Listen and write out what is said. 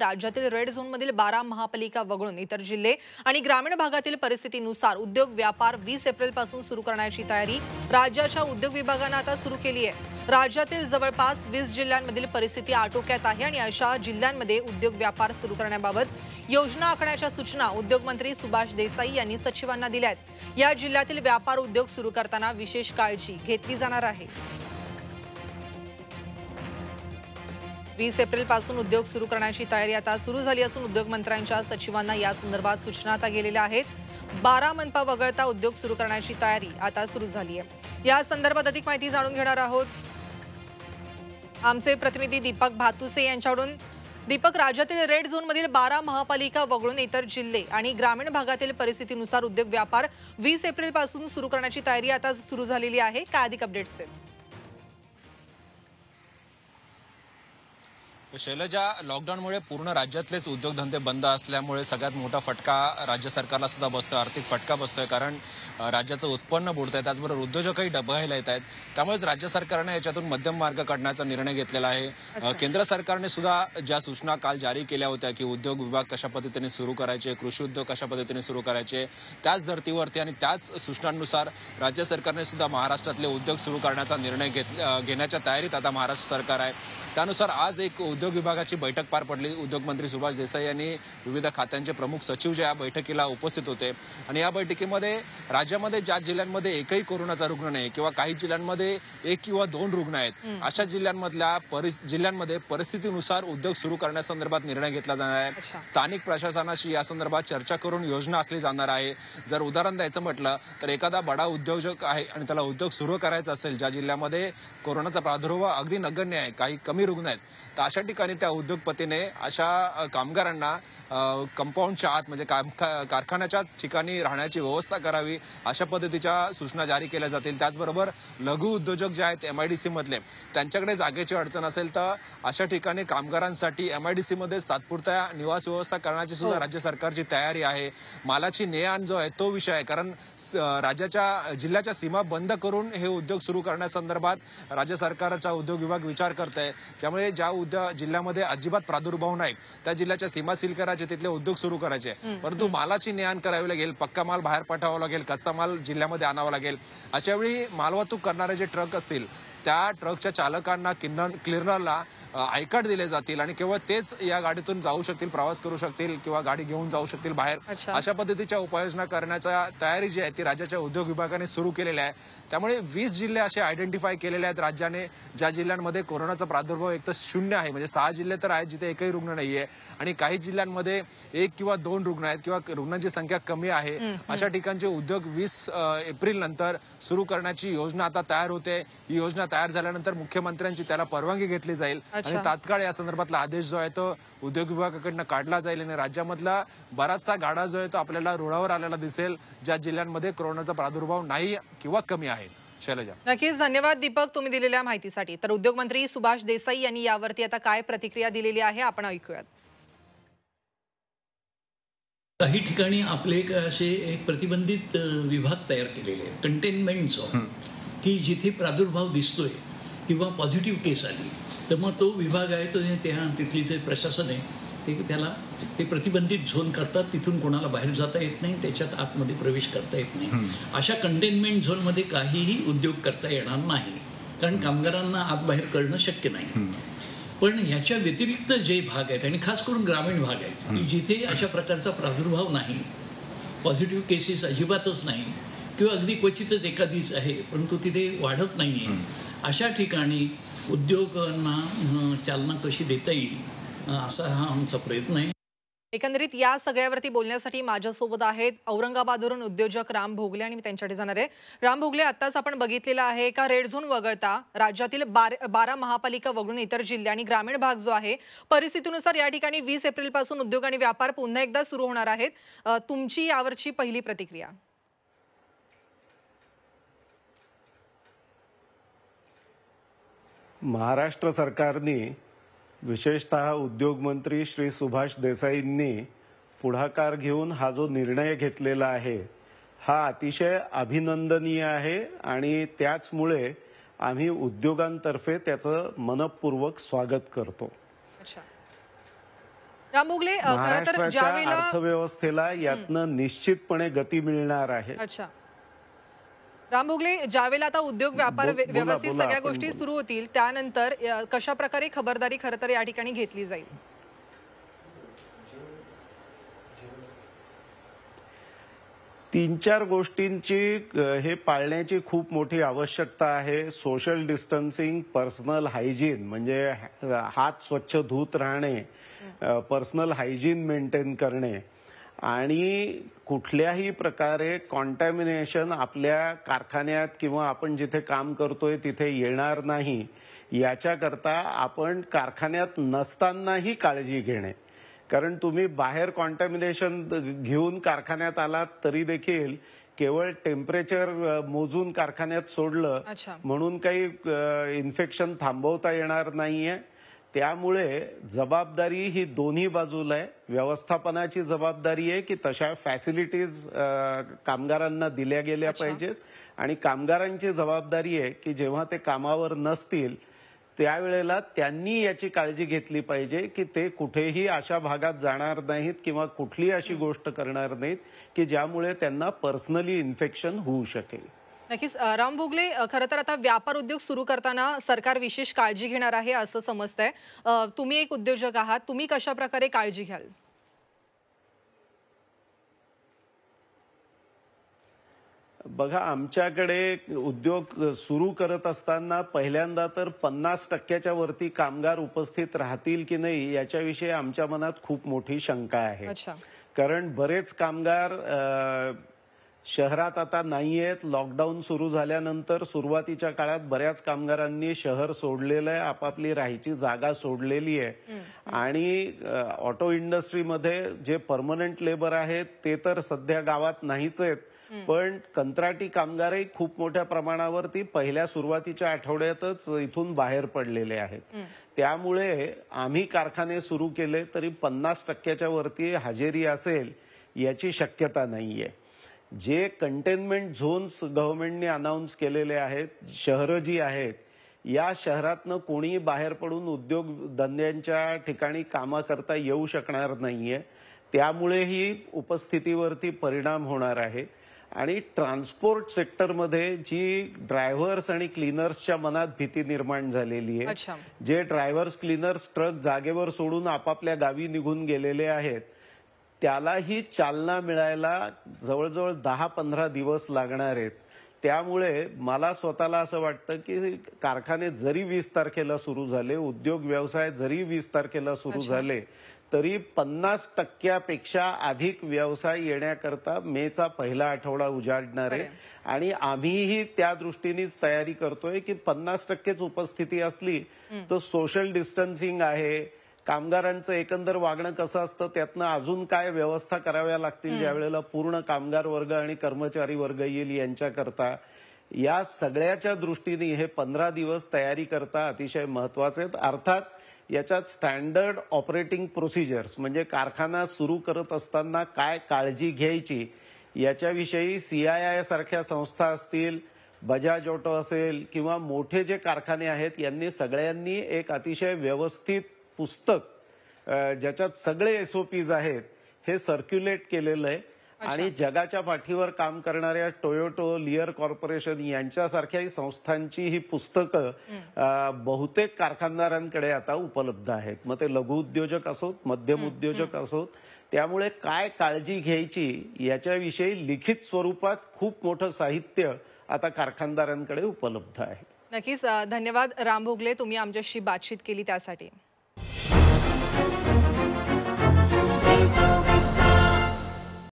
राज्यातील रेड झोनमधील बारा महापालिका वगळून इतर जिल्हे आणि ग्रामीण भागातील परिस्थितीनुसार उद्योग व्यापार वीस एप्रिलपासून सुरू करण्याची तयारी राज्याच्या उद्योग विभागानं आता सुरू केली आहे राज्यातील जवळपास वीस जिल्ह्यांमधील परिस्थिती आटोक्यात आहे आणि अशा जिल्ह्यांमध्ये उद्योग व्यापार सुरू करण्याबाबत योजना आखण्याच्या सूचना उद्योगमंत्री सुभाष देसाई यांनी सचिवांना दिल्या आहेत या जिल्ह्यातील व्यापार उद्योग सुरू करताना विशेष काळजी घेतली जाणार आहे वीस एप्रिलपासून उद्योग सुरू करण्याची तयारी आता सुरू झाली असून उद्योगमंत्र्यांच्या सचिवांना या संदर्भात सूचना आता गेलेल्या आहेत बारा मनपा वगळता उद्योग सुरू करण्याची तयारी आता सुरू झाली आहे या संदर्भात अधिक माहिती जाणून घेणार आहोत आमचे प्रतिनिधी दीपक भातुसे यांच्याकडून दीपक राज्यातील रेड झोनमधील बारा महापालिका वगळून इतर जिल्हे आणि ग्रामीण भागातील परिस्थितीनुसार उद्योग व्यापार वीस एप्रिलपासून सुरू करण्याची तयारी आता सुरू झालेली आहे काय अधिक अपडेट्स आहेत शैलजा लॉकडाऊनमुळे पूर्ण राज्यातलेच उद्योगधंदे बंद असल्यामुळे सगळ्यात मोठा फटका राज्य सरकारला सुद्धा बसतोय आर्थिक फटका बसतोय कारण राज्याचं उत्पन्न बुडत आहे त्याचबरोबर उद्योजकही डबहायला येत आहेत त्यामुळेच राज्य सरकारने याच्यातून मध्यम मार्ग काढण्याचा निर्णय घेतलेला आहे केंद्र सरकारने सुद्धा ज्या सूचना काल जारी केल्या होत्या की उद्योग विभाग कशा पद्धतीने सुरू करायचे कृषी उद्योग कशा पद्धतीने सुरू करायचे त्याच धर्तीवरती आणि त्याच सूचनांनुसार राज्य सरकारने सुद्धा महाराष्ट्रातले उद्योग सुरू करण्याचा निर्णय घेत घेण्याच्या तयारीत आता महाराष्ट्र सरकार आहे त्यानुसार आज एक उद्योग विभागाची बैठक पार पडली उद्योग मंत्री सुभाष देसाई यांनी विविध खात्यांचे प्रमुख सचिव जे या बैठकीला उपस्थित होते आणि या बैठकीमध्ये राज्यामध्ये ज्या जिल्ह्यांमध्ये एकही कोरोनाचा रुग्ण नाही किंवा काही जिल्ह्यांमध्ये एक किंवा दोन रुग्ण आहेत अशा जिल्ह्यांमधल्या जिल्ह्यांमध्ये परिस्थितीनुसार उद्योग सुरू करण्यासंदर्भात निर्णय घेतला जाणार आहे स्थानिक प्रशासनाशी या संदर्भात चर्चा करून योजना आखली जाणार आहे जर उदाहरण द्यायचं म्हटलं तर एखादा बडा उद्योजक आहे आणि त्याला उद्योग सुरू करायचा असेल ज्या जिल्ह्यामध्ये कोरोनाचा प्रादुर्भाव अगदी नगण्य आहे काही कमी रुग्ण आहेत तर अशा ठिकाणी त्या उद्योगपतीने अशा कामगारांना कंपाऊंडच्या आत म्हणजे काम कारखान्याच्या ठिकाणी राहण्याची व्यवस्था करावी अशा पद्धतीच्या सूचना जारी केल्या जातील त्याचबरोबर लघु उद्योजक जे आहेत एम आय डी सीमधले त्यांच्याकडे जागेची अडचण असेल तर अशा ठिकाणी कामगारांसाठी एम आय डी तात्पुरत्या निवास व्यवस्था करण्याची सुद्धा हो. राज्य सरकारची तयारी आहे मालाची ने आण जो आहे तो विषय आहे कारण राज्याच्या जिल्ह्याच्या सीमा बंद करून हे उद्योग सुरू करण्यासंदर्भात राज्य सरकारचा उद्योग विभाग विचार करत आहे त्यामुळे ज्या उद्योग जिल्ह्यामध्ये अजिबात प्रादुर्भाव नाही त्या जिल्ह्याच्या सीमा सील करायचे तिथले उद्योग सुरू करायचे परंतु मालाची ने आण करावी लागेल पक्का माल बाहेर पाठवावा लागेल कच्चा माल जिल्ह्यामध्ये आणावा लागेल अशा वेळी मालवाहतूक करणारे जे ट्रक असतील त्या ट्रकच्या चालकांना किन्नर क्लिनरला आयकट दिले जातील आणि केवळ तेच या गाडीतून जाऊ शकतील प्रवास करू शकतील किंवा गाडी घेऊन जाऊ शकतील बाहेर अशा पद्धतीच्या उपाययोजना करण्याच्या तयारी जी आहे ती राज्याच्या उद्योग विभागाने सुरू केलेल्या आहे त्यामुळे वीस जिल्हे असे आयडेंटिफाय केलेले आहेत राज्याने ज्या जिल्ह्यांमध्ये कोरोनाचा प्रादुर्भाव एक तर शून्य आहे म्हणजे सहा जिल्हे तर आहेत जिथे एकही रुग्ण नाहीये आणि काही जिल्ह्यांमध्ये एक किंवा दोन रुग्ण आहेत किंवा रुग्णांची संख्या कमी आहे अशा ठिकाणचे उद्योग वीस एप्रिल नंतर सुरू करण्याची योजना आता तयार होते ही योजना तयार झाल्यानंतर मुख्यमंत्र्यांची त्याला परवानगी घेतली जाईल आणि तात्काळ या संदर्भातला आदेश जो आहे तो उद्योग विभागाकडनं काढला जाईल आणि राज्यामधला बराचसा गाडा जो आहे तो आपल्याला रुळावर आलेला दिसेल ज्या जिल्ह्यांमध्ये कोरोनाचा प्रादुर्भाव नाही किंवा कमी आहे नक्कीच धन्यवाद दीपक तुम्ही दिलेल्या माहितीसाठी तर उद्योग मंत्री सुभाष देसाई यांनी यावरती आता काय प्रतिक्रिया दिलेली आहे आपण ऐकूयात काही ठिकाणी आपले असे प्रतिबंधित विभाग तयार केलेले आहेत कंटेनमेंट झोन की जिथे प्रादुर्भाव दिसतोय किंवा पॉझिटिव्ह केस आली तर मग तो विभाग आहे तो ते तिथली जे प्रशासन आहे ते त्याला ते प्रतिबंधित झोन करतात तिथून कोणाला बाहेर जाता येत नाही त्याच्यात आतमध्ये प्रवेश करता येत नाही अशा कंटेनमेंट झोनमध्ये काहीही उद्योग करता येणार नाही कारण कामगारांना आत बाहेर करणं शक्य नाही पण ह्याच्या व्यतिरिक्त जे भाग आहेत आणि खास करून ग्रामीण भाग आहेत की जिथे अशा प्रकारचा प्रादुर्भाव नाही पॉझिटिव्ह केसेस अजिबातच नाही तो अगदी क्वचितच एखादीच आहे परंतु तिथे वाढत नाही अशा ठिकाणी उद्योगांना चालना कशी देता येईल असा हा आमचा प्रयत्न आहे एकंदरीत या सगळ्यावरती बोलण्यासाठी माझ्यासोबत आहेत औरंगाबादवरून उद्योजक राम भोगले आणि मी त्यांच्याकडे जाणार आहे राम भोगले आताच आपण बघितलेला आहे का रेड झोन वगळता राज्यातील बार बारा महापालिका वगळून इतर जिल्हे आणि ग्रामीण भाग जो आहे परिस्थितीनुसार या ठिकाणी वीस एप्रिलपासून उद्योग आणि व्यापार पुन्हा एकदा सुरू होणार आहेत तुमची यावरची पहिली प्रतिक्रिया महाराष्ट्र सरकारने विशेषत मंत्री श्री सुभाष देसाईंनी पुढाकार घेऊन हा जो निर्णय घेतलेला आहे हा अतिशय अभिनंदनीय आहे आणि त्याचमुळे आम्ही उद्योगांतर्फे त्याचं मनपूर्वक स्वागत करतो महाराष्ट्राच्या अर्थव्यवस्थेला यातनं निश्चितपणे गती मिळणार आहे राम भोगले ज्यावेळेला आता उद्योग व्यापार व्यवस्थित सगळ्या गोष्टी सुरू होतील त्यानंतर कशा प्रकारे खबरदारी खरं तर या ठिकाणी घेतली जाईल तीन चार गोष्टींची हे पाळण्याची खूप मोठी आवश्यकता आहे सोशल डिस्टन्सिंग पर्सनल हायजीन म्हणजे हात स्वच्छ धूत राहणे पर्सनल हायजीन मेंटेन करणे आणि कुठल्याही प्रकारे कॉन्टॅमिनेशन आपल्या कारखान्यात किंवा आपण जिथे काम करतोय तिथे येणार नाही याच्याकरता आपण कारखान्यात नसतानाही काळजी घेणे कारण तुम्ही बाहेर कॉन्टॅमिनेशन घेऊन कारखान्यात आलात तरी देखील केवळ टेम्परेचर मोजून कारखान्यात सोडलं म्हणून काही इन्फेक्शन थांबवता येणार नाहीये त्यामुळे जबाबदारी ही दोन्ही बाजूला आहे व्यवस्थापनाची जबाबदारी आहे की तशा फॅसिलिटीज कामगारांना दिल्या गेल्या पाहिजेत आणि कामगारांची जबाबदारी आहे की जेव्हा ते कामावर नसतील त्यावेळेला त्यांनी याची काळजी घेतली पाहिजे की ते कुठेही अशा भागात जाणार नाहीत किंवा कुठली अशी गोष्ट करणार नाहीत की ज्यामुळे त्यांना पर्सनली इन्फेक्शन होऊ शकेल नक्कीच राम भोगले खरं तर आता व्यापार उद्योग सुरू करताना सरकार विशेष काळजी घेणार आहे असं समजतंय तुम्ही एक उद्योजक आहात तुम्ही कशा प्रकारे काळजी घ्याल बघा आमच्याकडे उद्योग सुरू करत असताना पहिल्यांदा तर पन्नास टक्क्याच्या वरती कामगार उपस्थित राहतील की नाही याच्याविषयी आमच्या मनात खूप मोठी शंका आहे कारण बरेच कामगार शहरात आता नाही आहेत लॉकडाऊन सुरू झाल्यानंतर सुरुवातीच्या काळात बऱ्याच कामगारांनी शहर सोडलेलं आहे आपापली राहायची जागा सोडलेली आहे आणि ऑटो इंडस्ट्रीमध्ये जे परमनंट लेबर आहेत ते तर सध्या गावात नाहीच आहेत पण कंत्राटी कामगारही खूप मोठ्या प्रमाणावरती पहिल्या सुरुवातीच्या आठवड्यातच इथून बाहेर पडलेले आहेत त्यामुळे आम्ही कारखाने सुरू केले तरी पन्नास टक्क्याच्या वरती हजेरी असेल याची शक्यता नाहीये जे कंटेनमेंट झोन्स गव्हर्नमेंटने अनाऊन्स केलेले आहेत शहरं जी आहेत या शहरातनं कोणीही बाहेर पडून उद्योग धंद्यांच्या ठिकाणी कामा करता येऊ शकणार नाहीये त्यामुळे ही उपस्थितीवरती परिणाम होणार आहे आणि ट्रान्सपोर्ट सेक्टरमध्ये जी ड्रायव्हर्स आणि क्लिनर्सच्या मनात भीती निर्माण झालेली आहे जे ड्रायव्हर्स क्लिनर्स ट्रक जागेवर सोडून आपापल्या गावी निघून गेलेले आहेत त्यालाही चालना मिळायला जवळजवळ दहा पंधरा दिवस लागणार आहेत त्यामुळे मला स्वतःला असं वाटतं की कारखाने जरी वीस तारखेला सुरू झाले उद्योग व्यवसाय जरी वीस तारखेला सुरू झाले तरी पन्नास टक्क्यापेक्षा अधिक व्यवसाय येण्याकरता मेचा पहिला आठवडा उजाडणार आहे आणि आम्हीही त्या दृष्टीनेच तयारी करतोय की पन्नास टक्केच उपस्थिती असली तर सोशल डिस्टन्सिंग आहे कामगारांचं एकंदर वागणं कसं असतं त्यातनं अजून काय व्यवस्था कराव्या लागतील ज्यावेळेला पूर्ण कामगार वर्ग आणि कर्मचारी वर्ग येईल यांच्याकरता या सगळ्याच्या दृष्टीने हे पंधरा दिवस तयारी करता अतिशय महत्वाचे आहेत अर्थात याच्यात स्टँडर्ड ऑपरेटिंग प्रोसिजर्स म्हणजे कारखाना सुरू करत असताना काय काळजी घ्यायची याच्याविषयी सीआयआय सारख्या संस्था असतील बजाज ऑटो असेल किंवा मोठे जे कारखाने आहेत यांनी सगळ्यांनी एक अतिशय व्यवस्थित पुस्तक ज्याच्यात सगळे एसओपीज आहेत हे सर्क्युलेट केलेलं आहे आणि जगाच्या पाठीवर काम करणाऱ्या टोयोटो लिअर कॉर्पोरेशन यांच्यासारख्या संस्थांची ही पुस्तकं बहुतेक कारखानदारांकडे आता उपलब्ध आहेत मग ते लघु उद्योजक असोत मध्यम उद्योजक असोत त्यामुळे काय काळजी घ्यायची याच्याविषयी लिखित स्वरूपात खूप मोठं साहित्य आता कारखानदारांकडे उपलब्ध आहे नक्कीच धन्यवाद राम भोगले तुम्ही आमच्याशी बातचीत केली त्यासाठी